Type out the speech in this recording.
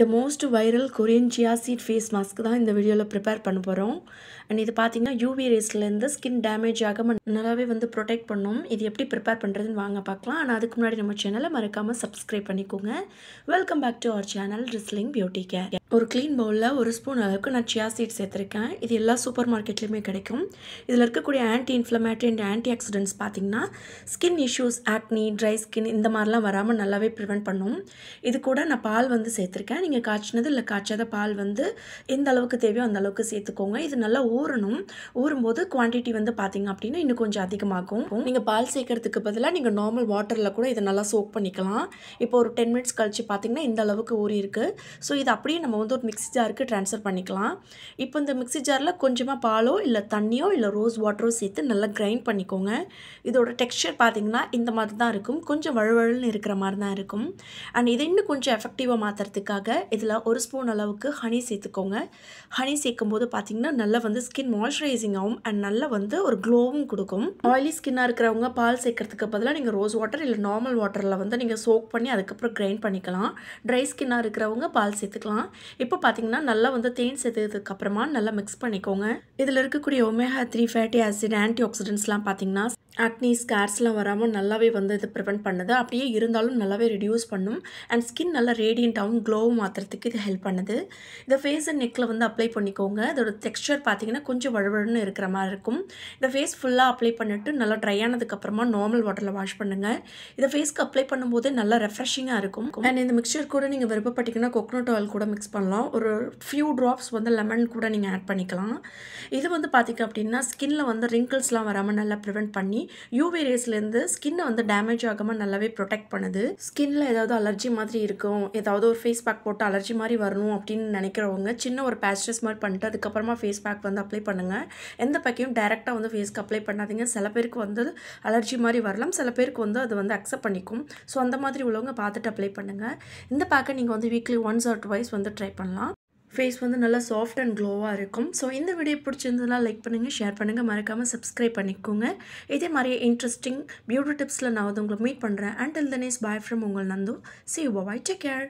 த most viral Korean chia seed face mask தான் இந்த வீடியோவில் ப்ரிப்பேர் பண்ண போகிறோம் அண்ட் இது பார்த்திங்கன்னா யூவி ரேஸ்லேருந்து ஸ்கின் டேமேஜ் ஆகாமல் நல்லாவே வந்து ப்ரொடெக்ட் பண்ணோம் இது எப்படி ப்ரிப்பேர் பண்ணுறதுன்னு வாங்க பார்க்கலாம் ஆனால் அதுக்கு முன்னாடி நம்ம சேனலை மறக்காமல் சப்ஸ்கிரைப் பண்ணிக்கோங்க welcome back to our channel ரிஸ்லிங் பியூட்டி கேர் ஒரு க்ளீன் பவுலில் ஒரு ஸ்பூன் அளவுக்கு நான் சியா சீட் சேர்த்துருக்கேன் இது எல்லா சூப்பர் மார்க்கெட்லேயுமே கிடைக்கும் இதில் இருக்கக்கூடிய anti inflammatory and antioxidants பார்த்திங்கன்னா skin issues acne dry skin இந்த மாதிரிலாம் வராமல் நல்லாவே ப்ரிவெண்ட் பண்ணும் இது கூட நான் பால் வந்து சேர்த்துருக்கேன் நீங்கள் காய்ச்சினது இல்லை காய்ச்சாத பால் வந்து எந்த அளவுக்கு தேவையோ அந்த அளவுக்கு சேர்த்துக்கோங்க இது நல்லா ஊறணும் ஊறும்போது குவான்டிட்டி வந்து பார்த்திங்க அப்படின்னா இன்னும் கொஞ்சம் அதிகமாகும் நீங்கள் பால் சேர்க்கறதுக்கு பதிலாக நீங்கள் நார்மல் வாட்டரில் கூட இதை நல்லா சோக் பண்ணிக்கலாம் இப்போ ஒரு டென் மினிட்ஸ் கழித்து பார்த்திங்கன்னா இந்த அளவுக்கு ஊறி இருக்குது ஸோ இது அப்படியே நம்ம நம்ம வந்து ஒரு மிக்சி ஜாருக்கு ட்ரான்ஸ்ஃபர் பண்ணிக்கலாம் இப்போ இந்த மிக்சி ஜாரில் கொஞ்சமாக பாலோ இல்லை தண்ணியோ இல்லை ரோஸ் வாட்டரோ சேர்த்து நல்லா கிரைண்ட் பண்ணிக்கோங்க இதோட டெக்ஸ்டர் பார்த்திங்கன்னா இந்த மாதிரி தான் இருக்கும் கொஞ்சம் வழுவழுன்னு இருக்கிற மாதிரி தான் இருக்கும் அண்ட் இதை இன்னும் கொஞ்சம் எஃபெக்டிவாக மாற்றுறதுக்காக இதில் ஒரு ஸ்பூன் அளவுக்கு ஹனி சேர்த்துக்கோங்க ஹனி சேர்க்கும் போது பார்த்திங்கன்னா நல்லா வந்து ஸ்கின் மாய்ஸ்சரைசிங்காகவும் அண்ட் நல்லா வந்து ஒரு க்ளோவும் கொடுக்கும் ஆயிலி ஸ்கின்னாக இருக்கிறவங்க பால் சேர்க்கறதுக்கு பதிலாக நீங்கள் ரோஸ் வாட்டர் இல்லை நார்மல் வாட்டரில் வந்து நீங்கள் சோக் பண்ணி அதுக்கப்புறம் கிரைண்ட் பண்ணிக்கலாம் ட்ரை ஸ்கின்னாக இருக்கிறவங்க பால் சேர்த்துக்கலாம் இப்போ பார்த்தீங்கன்னா நல்லா வந்து தேன் சேர்த்ததுக்கு அப்புறமா நல்லா மிக்ஸ் பண்ணிக்கோங்க இதில் இருக்கக்கூடிய ஒமேஹா த்ரீ ஃபேட்டி ஆசிட் ஆன்டி ஆக்சிடென்ட்ஸ்லாம் பார்த்தீங்கன்னா ஆக்னி ஸ்கேர்ஸ்லாம் வராமல் நல்லாவே வந்து இது ப்ரிவெண்ட் பண்ணுது அப்படியே இருந்தாலும் நல்லாவே ரெடியூஸ் பண்ணும் அண்ட் ஸ்கின் நல்லா ரேடியண்ட்டாகவும் க்ளோவும் மாற்றுறதுக்கு இது ஹெல்ப் பண்ணுது இந்த ஃபேஸ் அண்ட் நெக்கில் வந்து அப்ளை பண்ணிக்கோங்க இதோட டெக்ஸ்டர் பார்த்திங்கன்னா கொஞ்சம் வழுவழுன்னு இருக்கிற மாதிரி இருக்கும் இந்த ஃபேஸ் ஃபுல்லாக அப்ளை பண்ணிவிட்டு நல்லா ட்ரை ஆனதுக்கப்புறமா நார்மல் வாட்டரில் வாஷ் பண்ணுங்கள் இதை ஃபேஸ்க்கு அப்ளை பண்ணும்போது நல்லா ரெஃப்ரெஷிங்காக இருக்கும் அண்ட் இந்த மிக்சர் கூட நீங்கள் விருப்பப்பட்டீங்கன்னா கொக்கனட் ஆயில் கூட மிக்ஸ் பண்ணலாம் ஒரு ஃபியூ ட்ராப்ஸ் வந்து லெமன் கூட நீங்கள் ஆட் பண்ணிக்கலாம் இது வந்து பார்த்திங்க அப்படின்னா ஸ்கின்னில் வந்து ரிங்கிள்ஸ்லாம் வராமல் நல்லா ப்ரிவெண்ட் பண்ணி யூவி ரேஸ்லேருந்து ஸ்கின்னை வந்து டேமேஜ் ஆகாமல் நல்லாவே ப்ரொடெக்ட் பண்ணுது ஸ்கின்ல ஏதாவது அலர்ஜி மாதிரி இருக்கும் ஏதாவது ஒரு ஃபேஸ் பேக் போட்டு அலர்ஜி மாதிரி வரணும் அப்படின்னு நினைக்கிறவங்க சின்ன ஒரு பேச்சஸ் மாதிரி பண்ணிட்டு அதுக்கப்புறமா ஃபேஸ் பேக் வந்து அப்ளை பண்ணுங்கள் எந்த பேக்கையும் டேரெக்டாக வந்து ஃபேஸ்க்கு அப்ளை பண்ணாதீங்க சில பேருக்கு வந்து அலர்ஜி மாதிரி வரலாம் சில பேருக்கு வந்து அது வந்து அக்செப்ட் பண்ணிக்கும் ஸோ அந்த மாதிரி உள்ளவங்க பார்த்துட்டு அப்ளை பண்ணுங்கள் இந்த பேக்கை நீங்கள் வந்து வீக்லி ஒன்ஸ் ஆர் டுவைஸ் வந்து ட்ரை பண்ணலாம் ஃபேஸ் வந்து நல்லா சாஃப்ட் அண்ட் க்ளோவாக இருக்கும் ஸோ இந்த வீடியோ பிடிச்சிருந்ததுலாம் லைக் பண்ணுங்கள் ஷேர் பண்ணுங்கள் மறக்காமல் சப்ஸ்கிரைப் பண்ணிக்கோங்க இதே மாதிரி இன்ட்ரெஸ்டிங் பியூட்டி டிப்ஸில் நான் வந்து உங்களை மீட் பண்ணுறேன் அண்ட் இல் தனேஸ் பாய் ஃப்ரம் உங்கள் நந்தோ see you bye take care